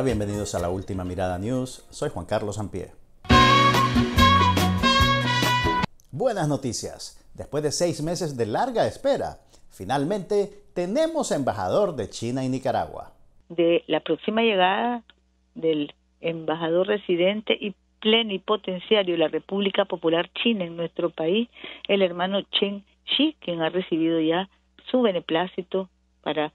Hola, bienvenidos a la última mirada news. Soy Juan Carlos Ampié. Buenas noticias. Después de seis meses de larga espera, finalmente tenemos embajador de China y Nicaragua. De la próxima llegada del embajador residente y plenipotenciario de la República Popular China en nuestro país, el hermano Chen Xi, quien ha recibido ya su beneplácito para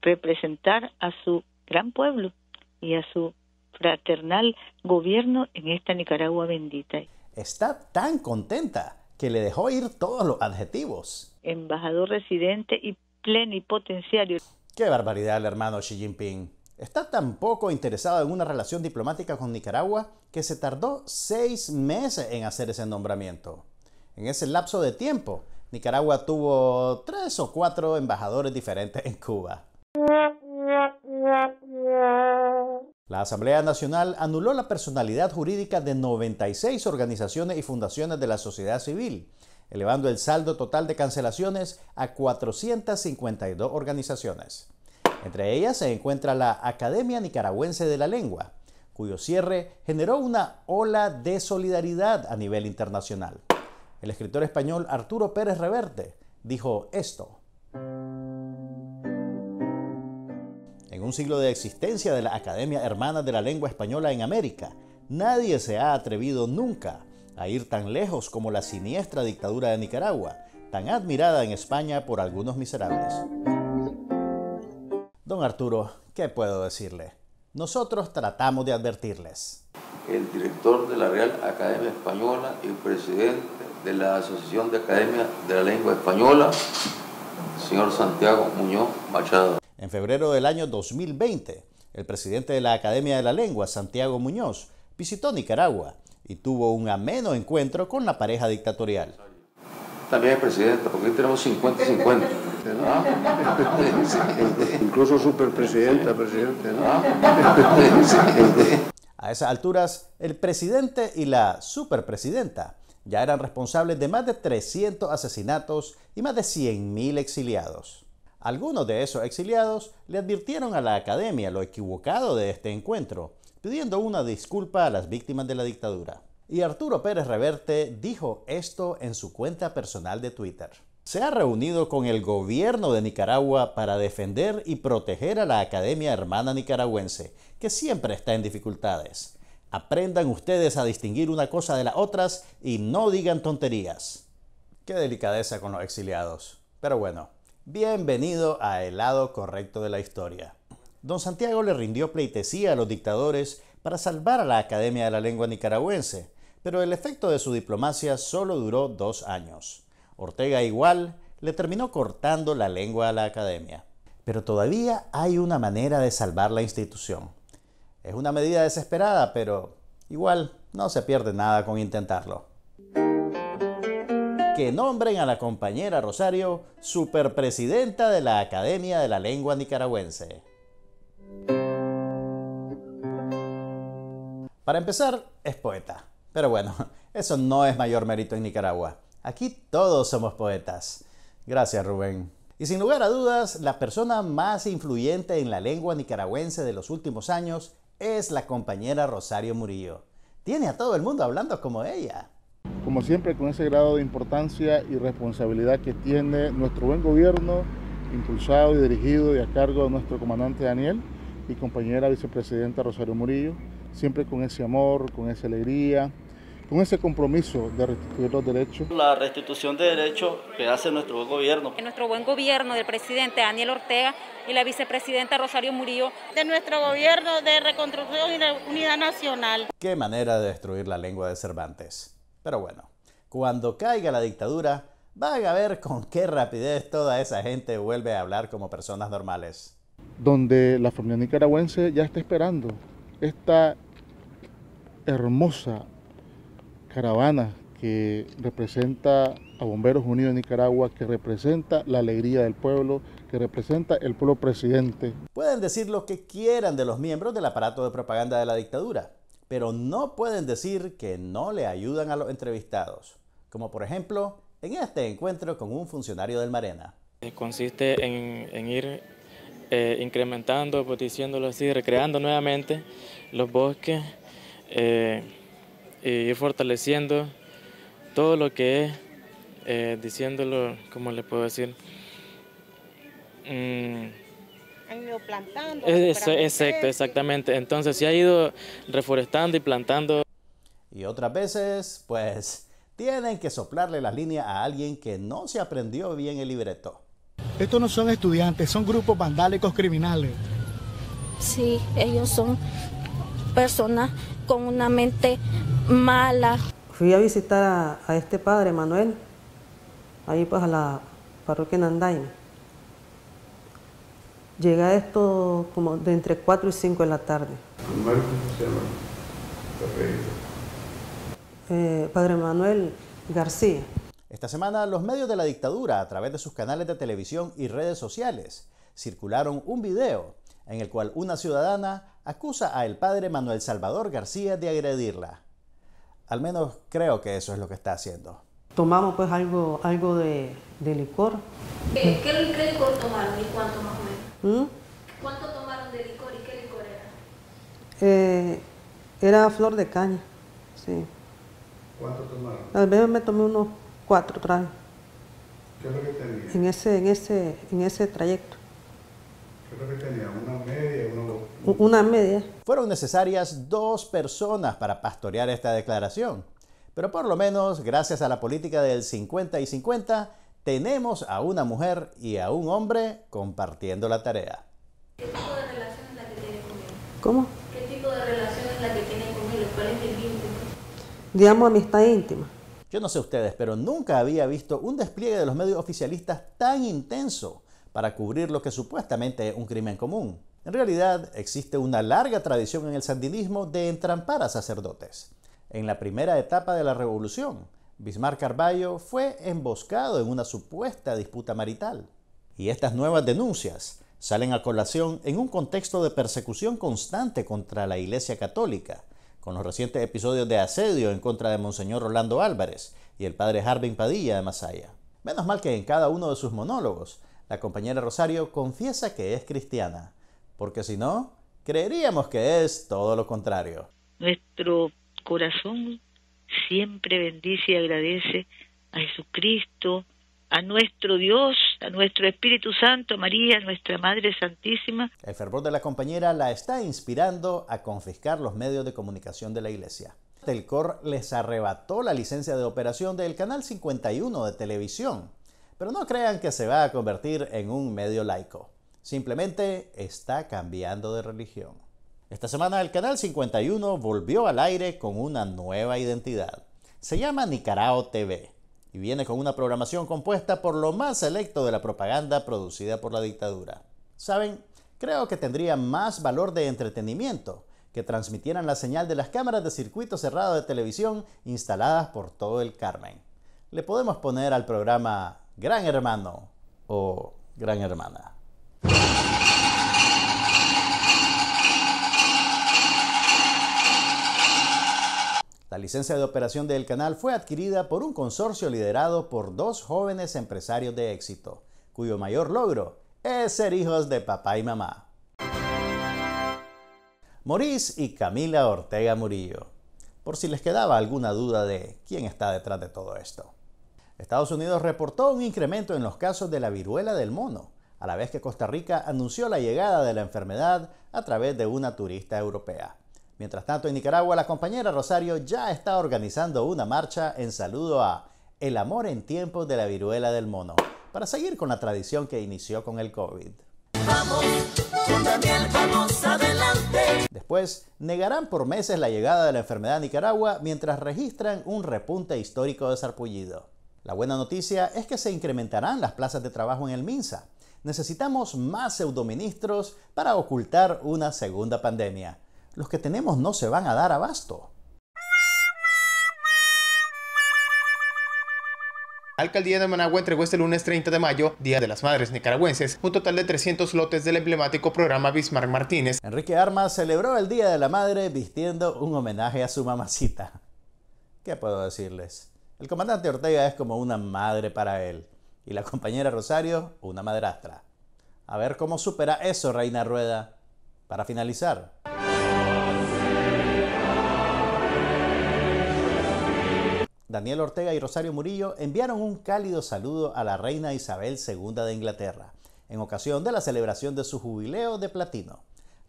representar a su gran pueblo y a su fraternal gobierno en esta Nicaragua bendita. Está tan contenta que le dejó ir todos los adjetivos. Embajador residente y plenipotenciario. Qué barbaridad el hermano Xi Jinping. Está tan poco interesado en una relación diplomática con Nicaragua que se tardó seis meses en hacer ese nombramiento. En ese lapso de tiempo, Nicaragua tuvo tres o cuatro embajadores diferentes en Cuba. La Asamblea Nacional anuló la personalidad jurídica de 96 organizaciones y fundaciones de la sociedad civil, elevando el saldo total de cancelaciones a 452 organizaciones. Entre ellas se encuentra la Academia Nicaragüense de la Lengua, cuyo cierre generó una ola de solidaridad a nivel internacional. El escritor español Arturo Pérez Reverte dijo esto En un siglo de existencia de la Academia Hermana de la Lengua Española en América, nadie se ha atrevido nunca a ir tan lejos como la siniestra dictadura de Nicaragua, tan admirada en España por algunos miserables. Don Arturo, ¿qué puedo decirle? Nosotros tratamos de advertirles. El director de la Real Academia Española y presidente de la Asociación de Academia de la Lengua Española, señor Santiago Muñoz Machado. En febrero del año 2020, el presidente de la Academia de la Lengua, Santiago Muñoz, visitó Nicaragua y tuvo un ameno encuentro con la pareja dictatorial. También es presidente, porque hoy tenemos 50-50. incluso superpresidenta, presidente. a esas alturas, el presidente y la superpresidenta ya eran responsables de más de 300 asesinatos y más de 100.000 exiliados. Algunos de esos exiliados le advirtieron a la academia lo equivocado de este encuentro, pidiendo una disculpa a las víctimas de la dictadura. Y Arturo Pérez Reverte dijo esto en su cuenta personal de Twitter. Se ha reunido con el gobierno de Nicaragua para defender y proteger a la Academia Hermana Nicaragüense, que siempre está en dificultades. Aprendan ustedes a distinguir una cosa de las otras y no digan tonterías. Qué delicadeza con los exiliados. Pero bueno, Bienvenido a El lado correcto de la historia. Don Santiago le rindió pleitesía a los dictadores para salvar a la Academia de la Lengua Nicaragüense, pero el efecto de su diplomacia solo duró dos años. Ortega igual le terminó cortando la lengua a la Academia. Pero todavía hay una manera de salvar la institución. Es una medida desesperada, pero igual no se pierde nada con intentarlo que nombren a la compañera Rosario superpresidenta de la Academia de la Lengua Nicaragüense. Para empezar, es poeta. Pero bueno, eso no es mayor mérito en Nicaragua. Aquí todos somos poetas. Gracias, Rubén. Y sin lugar a dudas, la persona más influyente en la lengua nicaragüense de los últimos años es la compañera Rosario Murillo. Tiene a todo el mundo hablando como ella. Como siempre, con ese grado de importancia y responsabilidad que tiene nuestro buen gobierno, impulsado y dirigido y a cargo de nuestro comandante Daniel y compañera vicepresidenta Rosario Murillo, siempre con ese amor, con esa alegría, con ese compromiso de restituir los derechos. La restitución de derechos que hace nuestro buen gobierno. Nuestro buen gobierno del presidente Daniel Ortega y la vicepresidenta Rosario Murillo. De nuestro gobierno de reconstrucción y unidad nacional. Qué manera de destruir la lengua de Cervantes. Pero bueno, cuando caiga la dictadura, van a ver con qué rapidez toda esa gente vuelve a hablar como personas normales. Donde la familia nicaragüense ya está esperando esta hermosa caravana que representa a Bomberos Unidos de Nicaragua, que representa la alegría del pueblo, que representa el pueblo presidente. Pueden decir lo que quieran de los miembros del aparato de propaganda de la dictadura, pero no pueden decir que no le ayudan a los entrevistados, como por ejemplo en este encuentro con un funcionario del Marena. Eh, consiste en, ir eh, incrementando, pues, diciéndolo así, recreando nuevamente los bosques eh, y fortaleciendo todo lo que es, diciéndolo, como le puedo decir? Mm, plantando. exacto, exactamente. Entonces se ha ido reforestando y plantando. Y otras veces, pues, tienen que soplarle la línea a alguien que no se aprendió bien el libreto. Estos no son estudiantes, son grupos vandálicos criminales. Sí, ellos son personas con una mente mala. Fui a visitar a, este padre, Manuel, ahí pues a la parroquia Nandain. Llega esto como de entre 4 y 5 de la tarde. ¿cómo se llama? Eh, padre Manuel García. Esta semana los medios de la dictadura, a través de sus canales de televisión y redes sociales, circularon un video en el cual una ciudadana acusa a el padre Manuel Salvador García de agredirla. Al menos creo que eso es lo que está haciendo. Tomamos pues algo, algo de, licor. Eh, ¿Qué, qué licor ¿Mm? ¿Cuánto tomaron de licor y qué licor era? Eh, era flor de caña, sí. ¿Cuánto tomaron? Al menos me tomé unos cuatro tragos. ¿Qué es lo que tenía? En ese, trayecto. ¿Qué es lo que tenía? ¿Una media? Una... una media. Fueron necesarias dos personas para pastorear esta declaración. Pero por lo menos, gracias a la política del 50 y 50, tenemos a una mujer y a un hombre compartiendo la tarea. ¿Qué tipo de relación es la que tienen con ¿Cómo? ¿Qué tipo de relación es la que tienen con él? ¿Cuál es el Digamos amistad íntima. Yo no sé ustedes, pero nunca había visto un despliegue de los medios oficialistas tan intenso para cubrir lo que supuestamente es un crimen común. En realidad, existe una larga tradición en el sandinismo de entrampar a sacerdotes. En la primera etapa de la revolución, Bismarck Carballo fue emboscado en una supuesta disputa marital. Y estas nuevas denuncias salen a colación en un contexto de persecución constante contra la Iglesia Católica, con los recientes episodios de asedio en contra de Monseñor Rolando Álvarez y el padre Harbin Padilla de Masaya. Menos mal que en cada uno de sus monólogos, la compañera Rosario confiesa que es cristiana, porque si no, creeríamos que es todo lo contrario. Nuestro corazón siempre bendice y agradece a Jesucristo, a nuestro Dios, a nuestro Espíritu Santo, María, nuestra Madre Santísima. El fervor de la compañera la está inspirando a confiscar los medios de comunicación de la Iglesia. Telcor les arrebató la licencia de operación del Canal 51 de televisión, pero no crean que se va a convertir en un medio laico. Simplemente está cambiando de religión. Esta semana el Canal 51 volvió al aire con una nueva identidad. Se llama Nicaragua TV y viene con una programación compuesta por lo más selecto de la propaganda producida por la dictadura. ¿Saben? Creo que tendría más valor de entretenimiento que transmitieran la señal de las cámaras de circuito cerrado de televisión instaladas por todo el Carmen. Le podemos poner al programa Gran Hermano o Gran Hermana. La licencia de operación del canal fue adquirida por un consorcio liderado por dos jóvenes empresarios de éxito, cuyo mayor logro es ser hijos de papá y mamá. Maurice y Camila Ortega Murillo, por si les quedaba alguna duda de quién está detrás de todo esto. Estados Unidos reportó un incremento en los casos de la viruela del mono, a la vez que Costa Rica anunció la llegada de la enfermedad a través de una turista europea. Mientras tanto, en Nicaragua, la compañera Rosario ya está organizando una marcha en saludo a El amor en tiempos de la viruela del mono, para seguir con la tradición que inició con el COVID. Vamos, adelante. Después, negarán por meses la llegada de la enfermedad a Nicaragua mientras registran un repunte histórico de sarpullido. La buena noticia es que se incrementarán las plazas de trabajo en el MINSA. Necesitamos más pseudoministros para ocultar una segunda pandemia los que tenemos no se van a dar abasto. alcaldía de Managua entregó este lunes 30 de mayo, Día de las Madres Nicaragüenses, un total de 300 lotes del emblemático programa Bismarck Martínez. Enrique Armas celebró el Día de la Madre vistiendo un homenaje a su mamacita. ¿Qué puedo decirles? El comandante Ortega es como una madre para él y la compañera Rosario una madrastra. A ver cómo supera eso, Reina Rueda. Para finalizar, Daniel Ortega y Rosario Murillo enviaron un cálido saludo a la reina Isabel II de Inglaterra, en ocasión de la celebración de su jubileo de platino.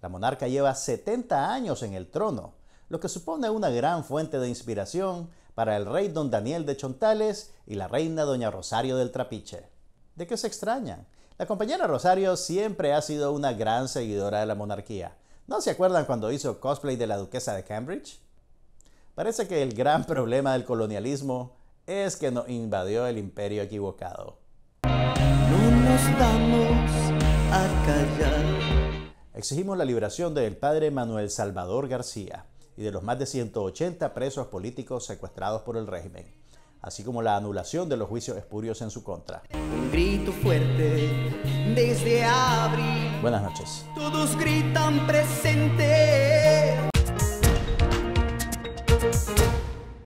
La monarca lleva 70 años en el trono, lo que supone una gran fuente de inspiración para el rey don Daniel de Chontales y la reina doña Rosario del Trapiche. ¿De qué se extrañan? La compañera Rosario siempre ha sido una gran seguidora de la monarquía. ¿No se acuerdan cuando hizo cosplay de la duquesa de Cambridge? Parece que el gran problema del colonialismo es que nos invadió el imperio equivocado. No nos damos a callar. Exigimos la liberación del padre Manuel Salvador García y de los más de 180 presos políticos secuestrados por el régimen, así como la anulación de los juicios espurios en su contra. Un grito fuerte desde abril. Buenas noches. Todos gritan presente.